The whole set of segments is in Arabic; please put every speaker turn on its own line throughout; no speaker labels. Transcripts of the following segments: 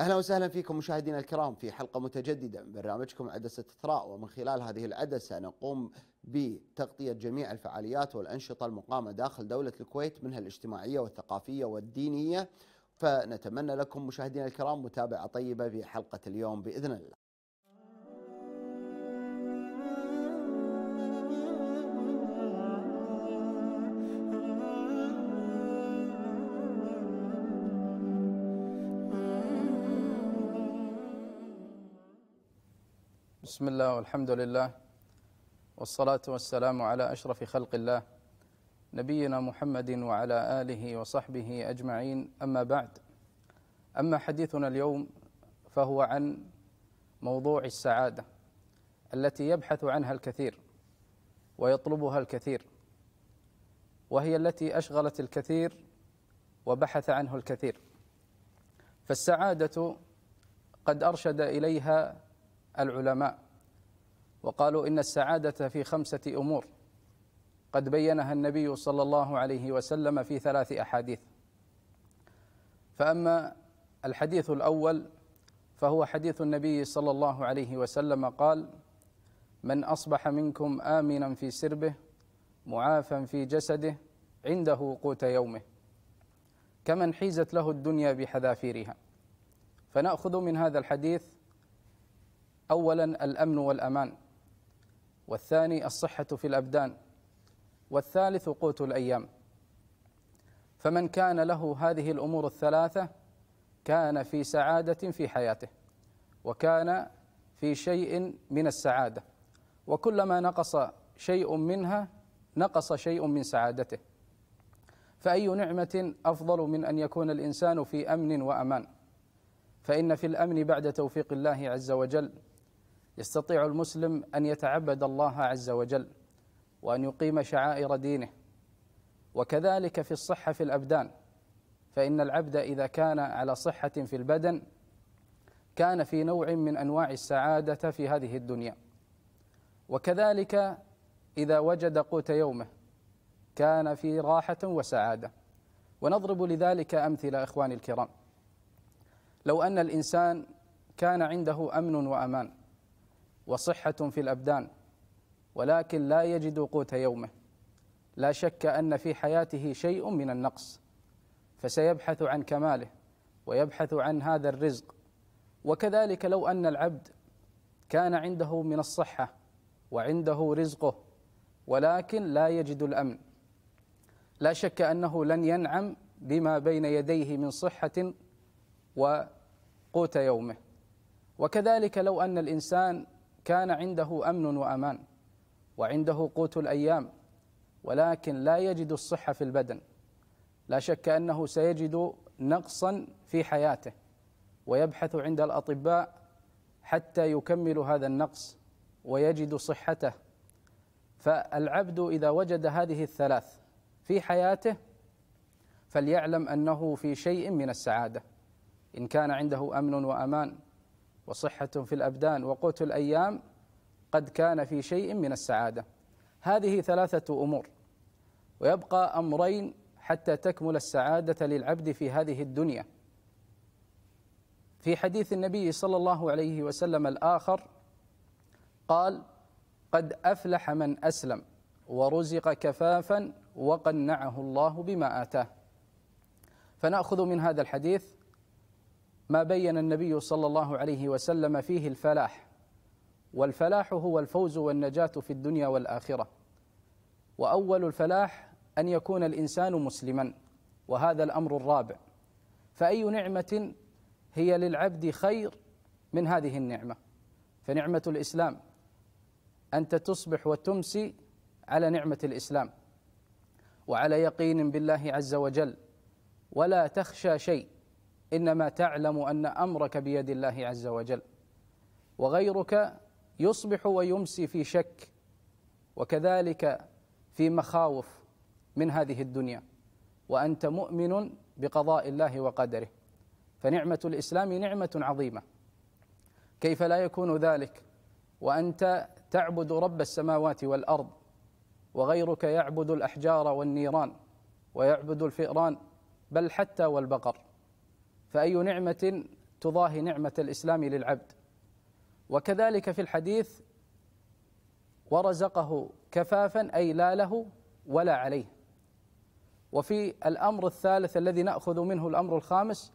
اهلا وسهلا فيكم مشاهدينا الكرام في حلقه متجدده من برنامجكم عدسه اثراء ومن خلال هذه العدسه نقوم بتغطيه جميع الفعاليات والانشطه المقامه داخل دوله الكويت منها الاجتماعيه والثقافيه والدينيه فنتمنى لكم مشاهدينا الكرام متابعه طيبه في حلقه اليوم باذن الله. بسم الله والحمد لله والصلاة والسلام على أشرف خلق الله نبينا محمد وعلى آله وصحبه أجمعين أما بعد أما حديثنا اليوم فهو عن موضوع السعادة التي يبحث عنها الكثير ويطلبها الكثير وهي التي أشغلت الكثير وبحث عنه الكثير فالسعادة قد أرشد إليها العلماء وقالوا إن السعادة في خمسة أمور قد بينها النبي صلى الله عليه وسلم في ثلاث أحاديث فأما الحديث الأول فهو حديث النبي صلى الله عليه وسلم قال من أصبح منكم آمنا في سربه معافا في جسده عنده قوت يومه كمن حيزت له الدنيا بحذافيرها فنأخذ من هذا الحديث اولا الامن والامان والثاني الصحه في الابدان والثالث قوت الايام فمن كان له هذه الامور الثلاثه كان في سعاده في حياته وكان في شيء من السعاده وكلما نقص شيء منها نقص شيء من سعادته فاي نعمه افضل من ان يكون الانسان في امن وامان فان في الامن بعد توفيق الله عز وجل يستطيع المسلم أن يتعبد الله عز وجل وأن يقيم شعائر دينه وكذلك في الصحة في الأبدان فإن العبد إذا كان على صحة في البدن كان في نوع من أنواع السعادة في هذه الدنيا وكذلك إذا وجد قوت يومه كان في راحة وسعادة ونضرب لذلك أمثلة إخواني الكرام لو أن الإنسان كان عنده أمن وأمان وصحة في الأبدان ولكن لا يجد قوت يومه لا شك أن في حياته شيء من النقص فسيبحث عن كماله ويبحث عن هذا الرزق وكذلك لو أن العبد كان عنده من الصحة وعنده رزقه ولكن لا يجد الأمن لا شك أنه لن ينعم بما بين يديه من صحة وقوت يومه وكذلك لو أن الإنسان كان عنده امن وامان وعنده قوت الايام ولكن لا يجد الصحه في البدن لا شك انه سيجد نقصا في حياته ويبحث عند الاطباء حتى يكمل هذا النقص ويجد صحته فالعبد اذا وجد هذه الثلاث في حياته فليعلم انه في شيء من السعاده ان كان عنده امن وامان وصحة في الأبدان وقوت الأيام قد كان في شيء من السعادة هذه ثلاثة أمور ويبقى أمرين حتى تكمل السعادة للعبد في هذه الدنيا في حديث النبي صلى الله عليه وسلم الآخر قال قد أفلح من أسلم ورزق كفافا وقنعه الله بما آتاه فنأخذ من هذا الحديث ما بين النبي صلى الله عليه وسلم فيه الفلاح والفلاح هو الفوز والنجاة في الدنيا والآخرة وأول الفلاح أن يكون الإنسان مسلما وهذا الأمر الرابع فأي نعمة هي للعبد خير من هذه النعمة فنعمة الإسلام أنت تصبح وتمسي على نعمة الإسلام وعلى يقين بالله عز وجل ولا تخشى شيء انما تعلم ان امرك بيد الله عز وجل وغيرك يصبح ويمسي في شك وكذلك في مخاوف من هذه الدنيا وانت مؤمن بقضاء الله وقدره فنعمه الاسلام نعمه عظيمه كيف لا يكون ذلك وانت تعبد رب السماوات والارض وغيرك يعبد الاحجار والنيران ويعبد الفئران بل حتى والبقر فأي نعمة تضاهي نعمة الإسلام للعبد وكذلك في الحديث ورزقه كفافا أي لا له ولا عليه وفي الأمر الثالث الذي نأخذ منه الأمر الخامس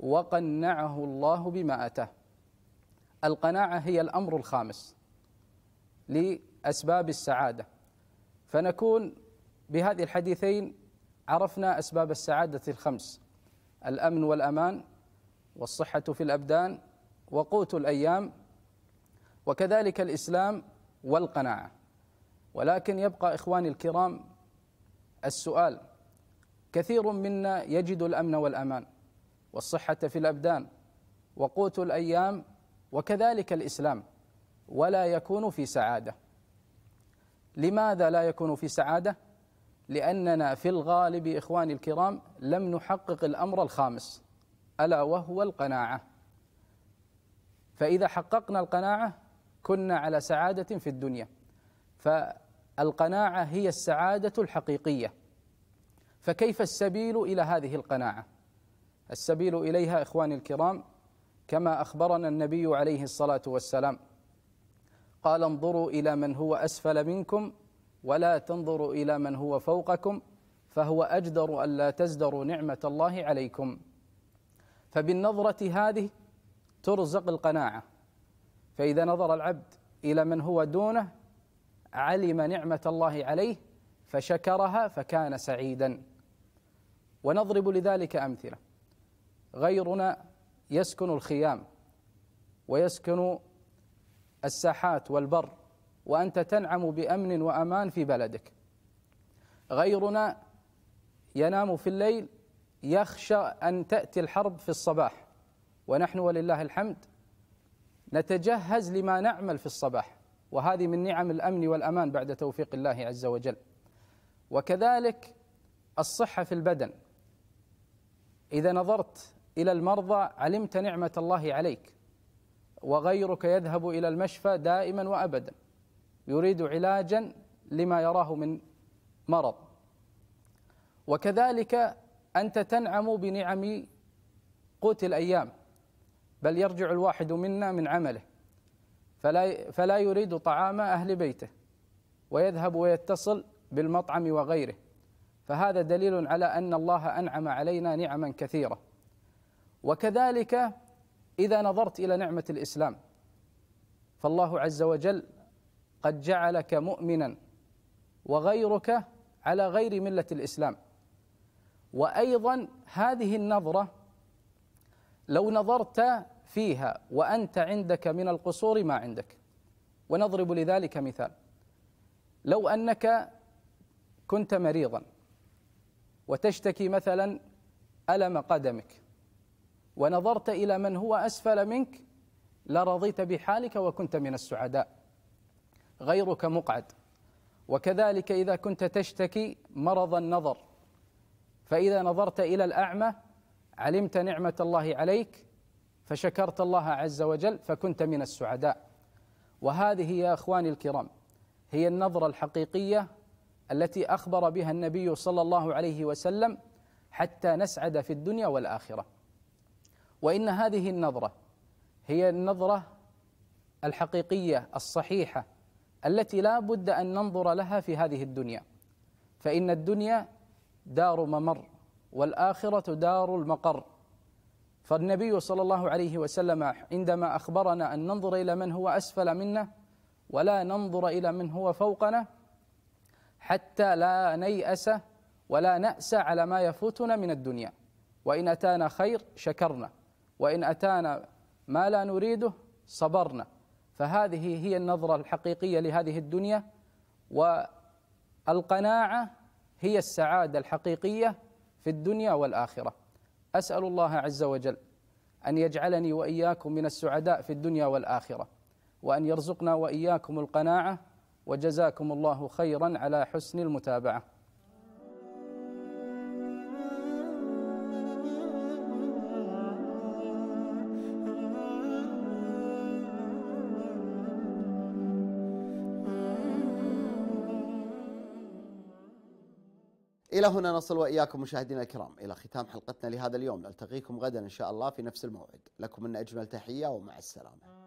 وقنعه الله بما أتاه القناعة هي الأمر الخامس لأسباب السعادة فنكون بهذه الحديثين عرفنا أسباب السعادة الخمس الامن والامان والصحه في الابدان وقوت الايام وكذلك الاسلام والقناعه ولكن يبقى اخواني الكرام السؤال كثير منا يجد الامن والامان والصحه في الابدان وقوت الايام وكذلك الاسلام ولا يكون في سعاده لماذا لا يكون في سعاده لأننا في الغالب إخواني الكرام لم نحقق الأمر الخامس ألا وهو القناعة فإذا حققنا القناعة كنا على سعادة في الدنيا فالقناعة هي السعادة الحقيقية فكيف السبيل إلى هذه القناعة السبيل إليها إخواني الكرام كما أخبرنا النبي عليه الصلاة والسلام قال انظروا إلى من هو أسفل منكم ولا تنظروا إلى من هو فوقكم فهو أجدر ألا تزدروا نعمة الله عليكم فبالنظرة هذه ترزق القناعة فإذا نظر العبد إلى من هو دونه علم نعمة الله عليه فشكرها فكان سعيدا ونضرب لذلك أمثلة غيرنا يسكن الخيام ويسكن الساحات والبر وأنت تنعم بأمن وأمان في بلدك غيرنا ينام في الليل يخشى أن تأتي الحرب في الصباح ونحن ولله الحمد نتجهز لما نعمل في الصباح وهذه من نعم الأمن والأمان بعد توفيق الله عز وجل وكذلك الصحة في البدن إذا نظرت إلى المرضى علمت نعمة الله عليك وغيرك يذهب إلى المشفى دائما وأبدا يريد علاجا لما يراه من مرض وكذلك أنت تنعم بنعم قوت الأيام بل يرجع الواحد منا من عمله فلا فلا يريد طعام أهل بيته ويذهب ويتصل بالمطعم وغيره فهذا دليل على أن الله أنعم علينا نعما كثيرة وكذلك إذا نظرت إلى نعمة الإسلام فالله عز وجل قد جعلك مؤمنا وغيرك على غير مله الاسلام وايضا هذه النظره لو نظرت فيها وانت عندك من القصور ما عندك ونضرب لذلك مثال لو انك كنت مريضا وتشتكي مثلا الم قدمك ونظرت الى من هو اسفل منك لرضيت بحالك وكنت من السعداء غيرك مقعد وكذلك إذا كنت تشتكي مرض النظر فإذا نظرت إلى الأعمى علمت نعمة الله عليك فشكرت الله عز وجل فكنت من السعداء وهذه يا اخواني الكرام هي النظره الحقيقيه التي اخبر بها النبي صلى الله عليه وسلم حتى نسعد في الدنيا والاخره وان هذه النظره هي النظره الحقيقيه الصحيحه التي لا بد أن ننظر لها في هذه الدنيا فإن الدنيا دار ممر والآخرة دار المقر فالنبي صلى الله عليه وسلم عندما أخبرنا أن ننظر إلى من هو أسفل منا ولا ننظر إلى من هو فوقنا حتى لا نيأس ولا نأس على ما يفوتنا من الدنيا وإن أتانا خير شكرنا وإن أتانا ما لا نريده صبرنا فهذه هي النظرة الحقيقية لهذه الدنيا والقناعة هي السعادة الحقيقية في الدنيا والآخرة أسأل الله عز وجل أن يجعلني وإياكم من السعداء في الدنيا والآخرة وأن يرزقنا وإياكم القناعة وجزاكم الله خيرا على حسن المتابعه إلى هنا نصل وإياكم مشاهدينا الكرام إلى ختام حلقتنا لهذا اليوم نلتقيكم غدا إن شاء الله في نفس الموعد لكم من أجمل تحية ومع السلامة